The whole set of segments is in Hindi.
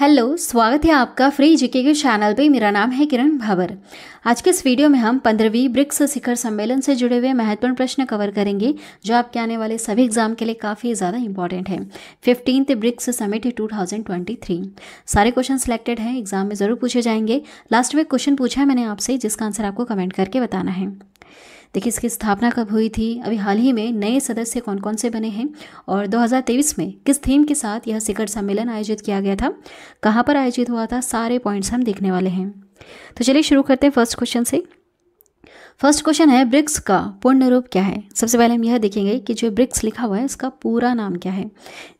हेलो स्वागत है आपका फ्री जीके के चैनल पे मेरा नाम है किरण भाबर आज के इस वीडियो में हम पंद्रहवीं ब्रिक्स शिखर सम्मेलन से जुड़े हुए महत्वपूर्ण प्रश्न कवर करेंगे जो आपके आने वाले सभी एग्जाम के लिए काफ़ी ज़्यादा इंपॉर्टेंट है फिफ्टींथ ब्रिक्स समिट 2023 सारे क्वेश्चन सिलेक्टेड हैं एग्जाम में ज़रूर पूछे जाएंगे लास्ट में क्वेश्चन पूछा है मैंने आपसे जिसका आंसर आपको कमेंट करके बताना है देखिए इसकी स्थापना कब हुई थी अभी हाल ही में नए सदस्य कौन कौन से बने हैं और 2023 में किस थीम के साथ यह शिखर सम्मेलन आयोजित किया गया था कहाँ पर आयोजित हुआ था सारे पॉइंट्स हम देखने वाले हैं तो चलिए शुरू करते हैं फर्स्ट क्वेश्चन से फर्स्ट क्वेश्चन है ब्रिक्स का पूर्ण रूप क्या है सबसे पहले हम यह देखेंगे कि जो ब्रिक्स लिखा हुआ है इसका पूरा नाम क्या है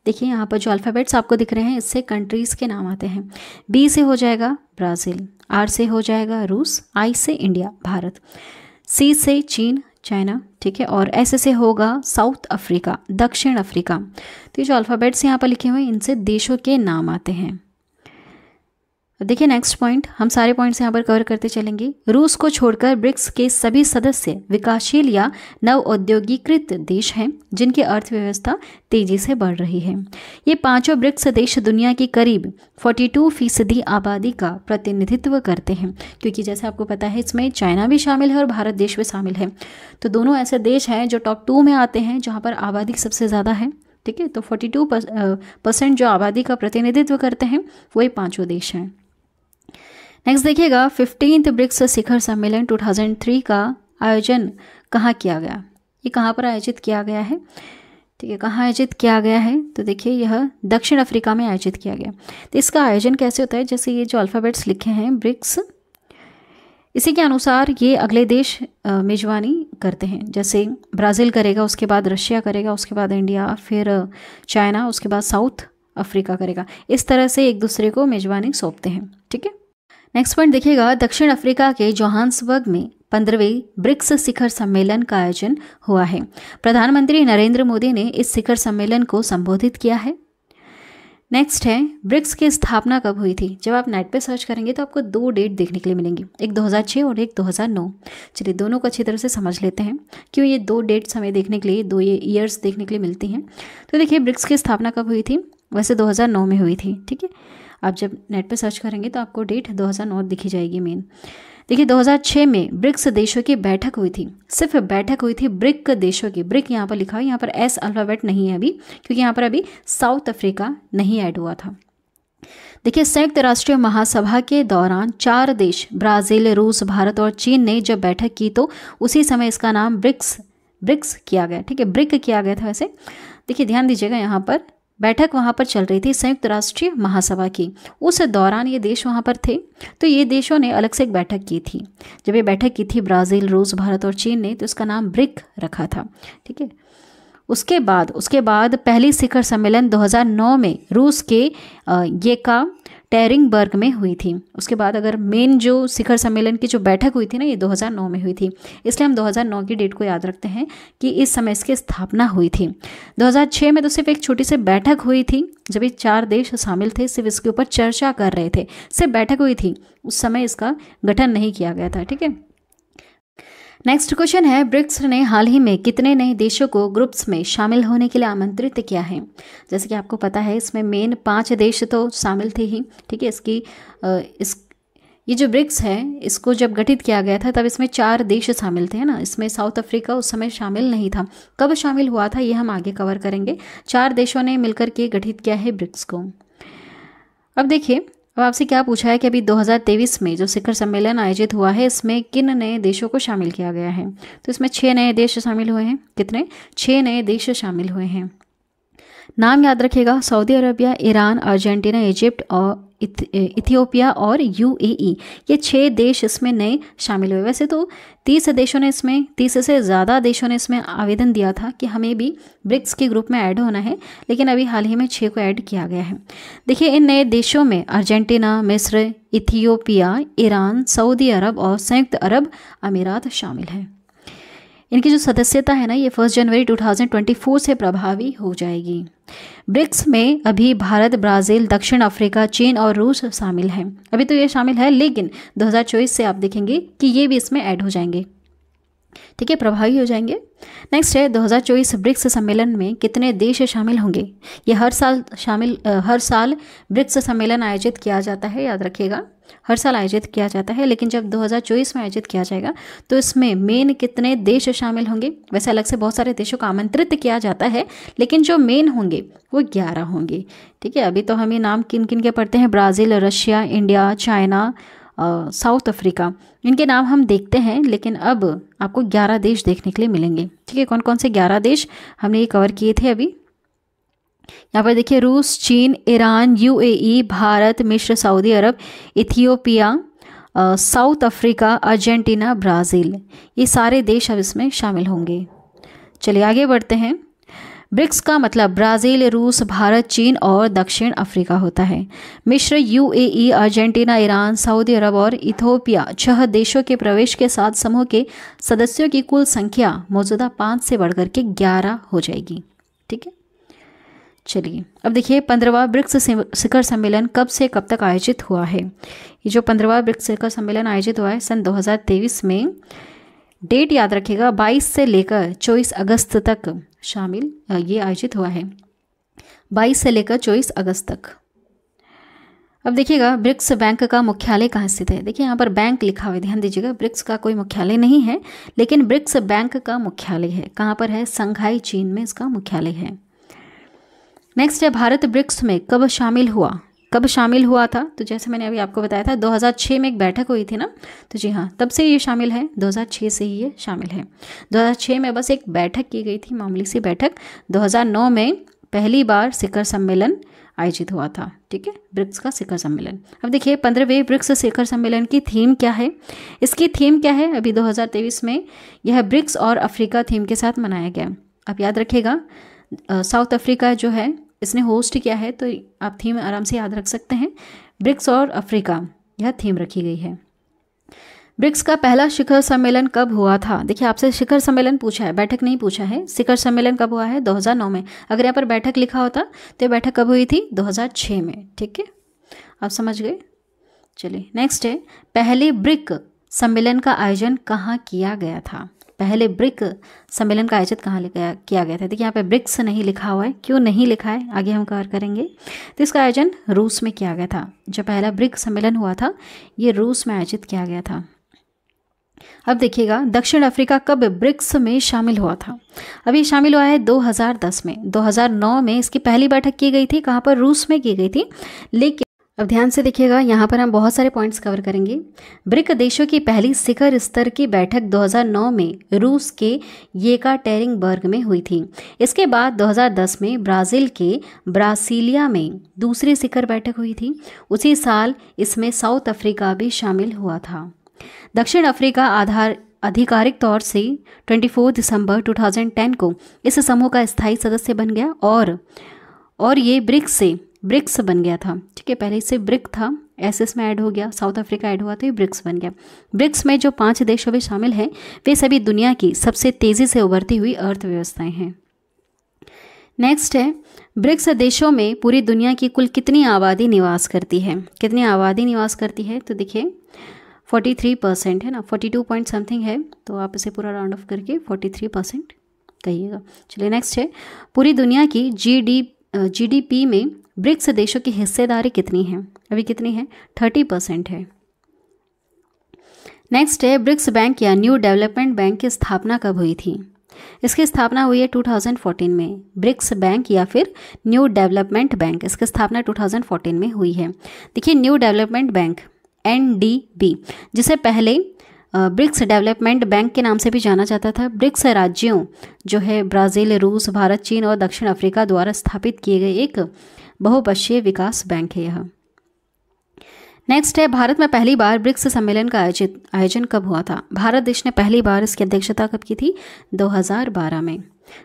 देखिए यहाँ पर जो अल्फ़ाबेट्स आपको दिख रहे हैं इससे कंट्रीज़ के नाम आते हैं बी से हो जाएगा ब्राज़ील आर से हो जाएगा रूस आई से इंडिया भारत सी से चीन चाइना ठीक है और ऐसे से होगा साउथ अफ्रीका दक्षिण अफ्रीका तो ये जो अल्फ़ाबेट्स यहाँ पर लिखे हुए हैं इनसे देशों के नाम आते हैं तो देखिए नेक्स्ट पॉइंट हम सारे पॉइंट्स यहाँ पर कवर करते चलेंगे रूस को छोड़कर ब्रिक्स के सभी सदस्य विकासशील या नव औद्योगिकृत देश हैं जिनकी अर्थव्यवस्था तेजी से बढ़ रही है ये पांचों ब्रिक्स देश दुनिया की करीब 42 फीसदी आबादी का प्रतिनिधित्व करते हैं क्योंकि जैसे आपको पता है इसमें चाइना भी शामिल है और भारत देश भी शामिल है तो दोनों ऐसे देश हैं जो टॉप टू में आते हैं जहाँ पर आबादी सबसे ज़्यादा है ठीक है तो 42 परसेंट जो आबादी का प्रतिनिधित्व करते हैं वही पांचों देश हैं नेक्स्ट देखिएगा फिफ्टींथ ब्रिक्स शिखर सम्मेलन 2003 का आयोजन कहाँ किया गया ये कहाँ पर आयोजित किया गया है ठीक है कहाँ आयोजित किया गया है तो देखिए यह दक्षिण अफ्रीका में आयोजित किया गया तो इसका आयोजन कैसे होता है जैसे ये जो अल्फ़ाबेट्स लिखे हैं ब्रिक्स इसी के अनुसार ये अगले देश मेजबानी करते हैं जैसे ब्राज़ील करेगा उसके बाद रशिया करेगा उसके बाद इंडिया फिर चाइना उसके बाद साउथ अफ्रीका करेगा इस तरह से एक दूसरे को मेजबानी सौंपते हैं ठीक है नेक्स्ट पॉइंट देखिएगा दक्षिण अफ्रीका के जोहान्सबर्ग में पंद्रहवें ब्रिक्स शिखर सम्मेलन का आयोजन हुआ है प्रधानमंत्री नरेंद्र मोदी ने इस शिखर सम्मेलन को संबोधित किया है नेक्स्ट है ब्रिक्स की स्थापना कब हुई थी जब आप नेट पे सर्च करेंगे तो आपको दो डेट देखने के लिए मिलेंगी एक 2006 और एक 2009 चलिए दोनों को अच्छी तरह से समझ लेते हैं क्यों ये दो डेट्स हमें देखने के लिए दो ये ईयर्स देखने के लिए मिलती हैं तो देखिए ब्रिक्स की स्थापना कब हुई थी वैसे 2009 में हुई थी ठीक है आप जब नेट पर सर्च करेंगे तो आपको डेट 2009 दिखी जाएगी मेन देखिए 2006 में ब्रिक्स देशों की बैठक हुई थी सिर्फ बैठक हुई थी ब्रिक देशों की ब्रिक यहाँ पर लिखा हुआ यहाँ पर एस अल्फ़ाबेट नहीं है अभी क्योंकि यहाँ पर अभी साउथ अफ्रीका नहीं ऐड हुआ था देखिए संयुक्त राष्ट्रीय महासभा के दौरान चार देश ब्राज़ील रूस भारत और चीन ने जब बैठक की तो उसी समय इसका नाम ब्रिक्स ब्रिक्स किया गया ठीक है ब्रिक किया गया था वैसे देखिए ध्यान दीजिएगा यहाँ पर बैठक वहाँ पर चल रही थी संयुक्त राष्ट्रीय महासभा की उस दौरान ये देश वहाँ पर थे तो ये देशों ने अलग से एक बैठक की थी जब ये बैठक की थी ब्राज़ील रूस भारत और चीन ने तो इसका नाम ब्रिक रखा था ठीक है उसके बाद उसके बाद पहली शिखर सम्मेलन 2009 में रूस के ये का टेरिंगबर्ग में हुई थी उसके बाद अगर मेन जो शिखर सम्मेलन की जो बैठक हुई थी ना ये 2009 में हुई थी इसलिए हम 2009 की डेट को याद रखते हैं कि इस समय इसकी स्थापना हुई थी 2006 में तो सिर्फ एक छोटी सी बैठक हुई थी जब ये चार देश शामिल थे सिर्फ इसके ऊपर चर्चा कर रहे थे सिर्फ बैठक हुई थी उस समय इसका गठन नहीं किया गया था ठीक है नेक्स्ट क्वेश्चन है ब्रिक्स ने हाल ही में कितने नए देशों को ग्रुप्स में शामिल होने के लिए आमंत्रित किया है जैसे कि आपको पता है इसमें मेन पांच देश तो शामिल थे ही ठीक है इसकी इस ये जो ब्रिक्स है इसको जब गठित किया गया था तब इसमें चार देश शामिल थे ना इसमें साउथ अफ्रीका उस समय शामिल नहीं था कब शामिल हुआ था ये हम आगे कवर करेंगे चार देशों ने मिलकर के गठित किया है ब्रिक्स को अब देखिए अब आपसे क्या पूछा है कि अभी 2023 में जो शिखर सम्मेलन आयोजित हुआ है इसमें किन नए देशों को शामिल किया गया है तो इसमें छः नए देश शामिल हुए हैं कितने छः नए देश शामिल हुए हैं नाम याद रखिएगा Saudi Arabia Iran Argentina Egypt और इथियोपिया और यूएई ये छः देश इसमें नए शामिल हुए वैसे तो तीस देशों ने इसमें तीस से ज़्यादा देशों ने इसमें आवेदन दिया था कि हमें भी ब्रिक्स के ग्रुप में ऐड होना है लेकिन अभी हाल ही में छः को ऐड किया गया है देखिए इन नए देशों में अर्जेंटीना मिस्र इथियोपिया ईरान सऊदी अरब और संयुक्त अरब अमीरात शामिल हैं इनकी जो सदस्यता है ना ये फर्स्ट जनवरी 2024 से प्रभावी हो जाएगी ब्रिक्स में अभी भारत ब्राज़ील दक्षिण अफ्रीका चीन और रूस शामिल हैं अभी तो ये शामिल है लेकिन 2024 से आप देखेंगे कि ये भी इसमें ऐड हो जाएंगे ठीक है प्रभावी हो जाएंगे नेक्स्ट है 2024 ब्रिक्स सम्मेलन में कितने देश शामिल होंगे ये हर साल शामिल हर साल ब्रिक्स सम्मेलन आयोजित किया जाता है याद रखिएगा हर साल आयोजित किया जाता है लेकिन जब 2024 में आयोजित किया जाएगा तो इसमें मेन कितने देश शामिल होंगे वैसे अलग से बहुत सारे देशों को आमंत्रित किया जाता है लेकिन जो मेन होंगे वो ग्यारह होंगे ठीक है अभी तो हम ये नाम किन किन के पढ़ते हैं Brazil Russia India China South Africa इनके नाम हम देखते हैं लेकिन अब आपको 11 देश देखने के लिए मिलेंगे ठीक है कौन कौन से 11 देश हमने ये कवर किए थे अभी यहाँ पर देखिए रूस चीन ईरान यूएई भारत मिश्र Saudi Arab Ethiopia South Africa Argentina Brazil ये सारे देश अब इसमें शामिल होंगे चलिए आगे बढ़ते हैं ब्रिक्स का मतलब ब्राज़ील रूस भारत चीन और दक्षिण अफ्रीका होता है मिश्र UAE, Argentina Iran Saudi Arab और इथोपिया छह देशों के प्रवेश के साथ समूह के सदस्यों की कुल संख्या मौजूदा पाँच से बढ़कर के ग्यारह हो जाएगी ठीक है चलिए अब देखिए पंद्रहवा ब्रिक्स शिखर सम्मेलन कब से कब तक आयोजित हुआ है ये जो पंद्रहवा ब्रिक्स शिखर सम्मेलन आयोजित हुआ है सन 2023 में डेट याद रखिएगा 22 से लेकर 24 अगस्त तक शामिल ये आयोजित हुआ है 22 से लेकर 24 अगस्त तक अब देखिएगा ब्रिक्स बैंक का मुख्यालय कहाँ स्थित है देखिए यहाँ पर बैंक लिखा हुआ है ध्यान दीजिएगा ब्रिक्स का कोई मुख्यालय नहीं है लेकिन ब्रिक्स बैंक का मुख्यालय है कहाँ पर है संघाई चीन में इसका मुख्यालय है नेक्स्ट है भारत ब्रिक्स में कब शामिल हुआ कब शामिल हुआ था तो जैसे मैंने अभी आपको बताया था 2006 में एक बैठक हुई थी ना तो जी हाँ तब से ये शामिल है 2006 से ही ये शामिल है 2006 में बस एक बैठक की गई थी मामूली सी बैठक 2009 में पहली बार शिखर सम्मेलन आयोजित हुआ था ठीक है ब्रिक्स का शिखर सम्मेलन अब देखिए पंद्रहवें ब्रिक्स शिखर सम्मेलन की थीम क्या है इसकी थीम क्या है अभी दो में यह ब्रिक्स और अफ्रीका थीम के साथ मनाया गया अब याद रखिएगा साउथ अफ्रीका जो है इसने होस्ट किया है तो आप थीम आराम से याद रख सकते हैं ब्रिक्स और अफ्रीका यह थीम रखी गई है ब्रिक्स का पहला शिखर सम्मेलन कब हुआ था देखिए आपसे शिखर सम्मेलन पूछा है बैठक नहीं पूछा है शिखर सम्मेलन कब हुआ है 2009 में अगर यहाँ पर बैठक लिखा होता तो बैठक कब हुई थी 2006 में ठीक है आप समझ गए चलिए नेक्स्ट है पहले ब्रिक सम्मेलन का आयोजन कहाँ किया गया था पहले ब्रिक सम्मेलन का आयोजित कहाँ किया गया था देखिए यहाँ पे ब्रिक्स नहीं लिखा हुआ है क्यों नहीं लिखा है आगे हम कवर करेंगे तो इसका आयोजन रूस में किया गया था जो पहला ब्रिक सम्मेलन हुआ था ये रूस में आयोजित किया गया था अब देखिएगा दक्षिण अफ्रीका कब ब्रिक्स में शामिल हुआ था अब ये शामिल हुआ है 2010 में 2009 में इसकी पहली बैठक की गई थी कहाँ पर रूस में की गई थी लेकिन अब ध्यान से देखिएगा यहाँ पर हम बहुत सारे पॉइंट्स कवर करेंगे ब्रिक देशों की पहली शिखर स्तर की बैठक 2009 में रूस के येका टेरिंगबर्ग में हुई थी इसके बाद 2010 में ब्राज़ील के ब्रासिलिया में दूसरी शिखर बैठक हुई थी उसी साल इसमें साउथ अफ्रीका भी शामिल हुआ था दक्षिण अफ्रीका आधार आधिकारिक तौर से 24 दिसंबर 2010 को इस समूह का स्थायी सदस्य बन गया और और ये ब्रिक्स से ब्रिक्स बन गया था ठीक है पहले से ब्रिक था एस एस में ऐड हो गया साउथ अफ्रीका ऐड हुआ तो ये ब्रिक्स बन गया ब्रिक्स में जो पांच देशों में शामिल हैं वे सभी दुनिया की सबसे तेज़ी से उभरती हुई अर्थव्यवस्थाएं हैं नेक्स्ट है ब्रिक्स देशों में पूरी दुनिया की कुल कितनी आबादी निवास करती है कितनी आबादी निवास करती है तो देखिए 43 परसेंट है ना 42 पॉइंट समथिंग है तो आप इसे पूरा राउंड ऑफ करके 43 परसेंट कहिएगा चलिए नेक्स्ट है पूरी दुनिया की जी डी जीडीपी में ब्रिक्स देशों की हिस्सेदारी कितनी है अभी कितनी है थर्टी परसेंट है नेक्स्ट है ब्रिक्स बैंक या न्यू डेवलपमेंट बैंक की स्थापना कब हुई थी इसकी स्थापना हुई है 2014 में ब्रिक्स बैंक या फिर न्यू डेवलपमेंट बैंक इसकी स्थापना 2014 में हुई है देखिए न्यू डेवलपमेंट बैंक एन जिसे पहले ब्रिक्स डेवलपमेंट बैंक के नाम से भी जाना जाता था ब्रिक्स राज्यों जो है ब्राज़ील रूस भारत चीन और दक्षिण अफ्रीका द्वारा स्थापित किए गए एक बहुपक्षीय विकास बैंक है यह नेक्स्ट है भारत में पहली बार ब्रिक्स सम्मेलन का आयोजित आयोजन कब हुआ था भारत देश ने पहली बार इसकी अध्यक्षता कब की थी 2012 में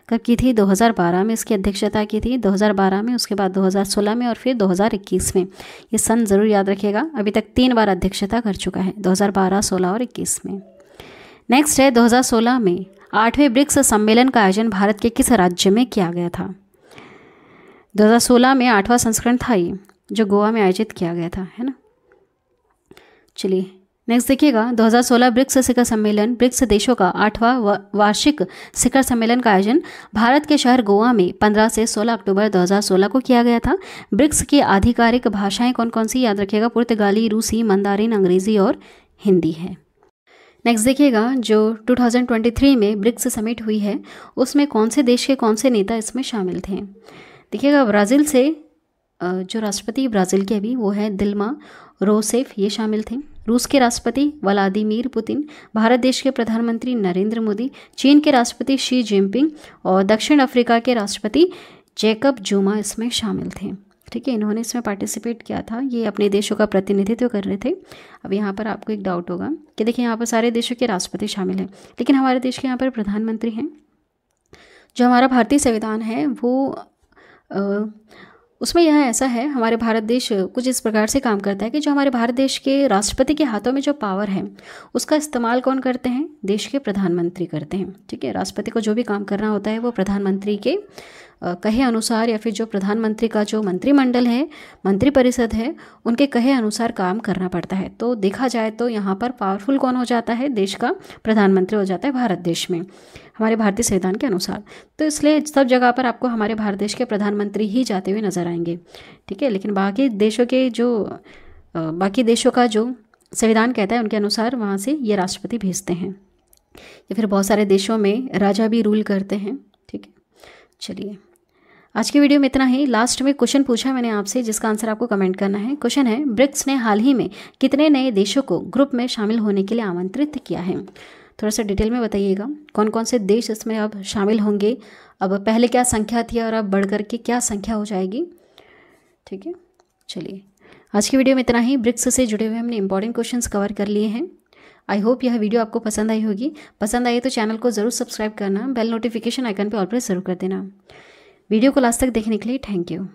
कब की थी 2012 में इसकी अध्यक्षता की थी 2012 में उसके बाद 2016 में और फिर 2021 में ये सन ज़रूर याद रखिएगा अभी तक तीन बार अध्यक्षता कर चुका है 2012, 16 और 21 में नेक्स्ट है 2016 में आठवें ब्रिक्स सम्मेलन का आयोजन भारत के किस राज्य में किया गया था 2016 में आठवां संस्करण था ये जो गोवा में आयोजित किया गया था है ना चलिए नेक्स्ट देखिएगा 2016 ब्रिक्स शिखर सम्मेलन ब्रिक्स देशों का आठवां वार्षिक शिखर सम्मेलन का आयोजन भारत के शहर गोवा में 15 से 16 अक्टूबर 2016 को किया गया था ब्रिक्स की आधिकारिक भाषाएं कौन कौन सी याद रखिएगा पुर्तगाली रूसी मंदारिन अंग्रेजी और हिंदी है नेक्स्ट देखिएगा जो 2023 में ब्रिक्स समिट हुई है उसमें कौन से देश के कौन से नेता इसमें शामिल थे देखिएगा ब्राज़ील से जो राष्ट्रपति ब्राज़ील के अभी वो है दिल्मा रोसेफ ये शामिल थे रूस के राष्ट्रपति व्लादिमीर पुतिन भारत देश के प्रधानमंत्री नरेंद्र मोदी चीन के राष्ट्रपति शी जिनपिंग और दक्षिण अफ्रीका के राष्ट्रपति जैकब जुमा इसमें शामिल थे ठीक है इन्होंने इसमें पार्टिसिपेट किया था ये अपने देशों का प्रतिनिधित्व कर रहे थे अब यहाँ पर आपको एक डाउट होगा कि देखिए यहाँ पर सारे देशों के राष्ट्रपति शामिल हैं लेकिन हमारे देश के यहाँ पर प्रधानमंत्री हैं जो हमारा भारतीय संविधान है वो आ, उसमें यह ऐसा है हमारे भारत देश कुछ इस प्रकार से काम करता है कि जो हमारे भारत देश के राष्ट्रपति के हाथों में जो पावर है उसका इस्तेमाल कौन करते हैं देश के प्रधानमंत्री करते हैं ठीक है राष्ट्रपति को जो भी काम करना होता है वो प्रधानमंत्री के कहे अनुसार या फिर जो प्रधानमंत्री का जो मंत्रिमंडल है मंत्रिपरिषद परिषद है उनके कहे अनुसार काम करना पड़ता है तो देखा जाए तो यहाँ पर पावरफुल कौन हो जाता है देश का प्रधानमंत्री हो जाता है भारत देश में हमारे भारतीय संविधान के अनुसार तो इसलिए सब जगह पर आपको हमारे भारत देश के प्रधानमंत्री ही जाते हुए नज़र आएंगे ठीक है लेकिन बाकी देशों के जो बाकी देशों का जो संविधान कहता है उनके अनुसार वहाँ से ये राष्ट्रपति भेजते हैं या फिर बहुत सारे देशों में राजा भी रूल करते हैं ठीक है चलिए आज की वीडियो में इतना ही लास्ट में क्वेश्चन पूछा मैंने आपसे जिसका आंसर आपको कमेंट करना है क्वेश्चन है ब्रिक्स ने हाल ही में कितने नए देशों को ग्रुप में शामिल होने के लिए आमंत्रित किया है थोड़ा सा डिटेल में बताइएगा कौन कौन से देश इसमें अब शामिल होंगे अब पहले क्या संख्या थी और अब बढ़ करके क्या संख्या हो जाएगी ठीक है चलिए आज की वीडियो में इतना ही ब्रिक्स से जुड़े हुए हमने इंपॉर्टेंट क्वेश्चंस कवर कर लिए हैं आई होप यह वीडियो आपको पसंद आई होगी पसंद आई तो चैनल को ज़रूर सब्सक्राइब करना बेल नोटिफिकेशन आइकन पर ऑल प्रेस जरूर कर देना वीडियो को लास्ट तक देखने के लिए थैंक यू